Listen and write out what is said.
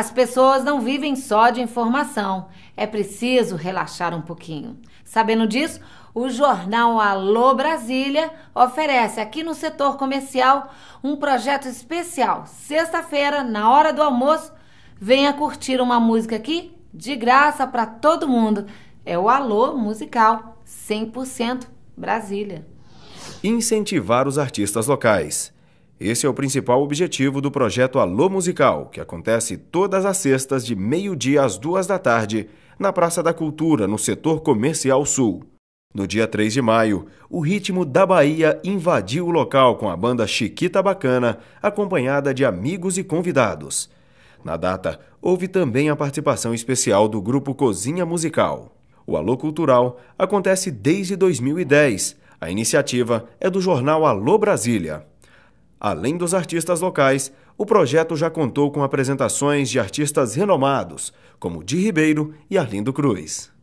As pessoas não vivem só de informação, é preciso relaxar um pouquinho. Sabendo disso, o jornal Alô Brasília oferece aqui no setor comercial um projeto especial. Sexta-feira, na hora do almoço, venha curtir uma música aqui de graça para todo mundo. É o Alô Musical 100% Brasília. Incentivar os artistas locais. Esse é o principal objetivo do projeto Alô Musical, que acontece todas as sextas de meio-dia às duas da tarde, na Praça da Cultura, no setor comercial sul. No dia 3 de maio, o ritmo da Bahia invadiu o local com a banda Chiquita Bacana, acompanhada de amigos e convidados. Na data, houve também a participação especial do grupo Cozinha Musical. O Alô Cultural acontece desde 2010. A iniciativa é do jornal Alô Brasília. Além dos artistas locais, o projeto já contou com apresentações de artistas renomados, como Di Ribeiro e Arlindo Cruz.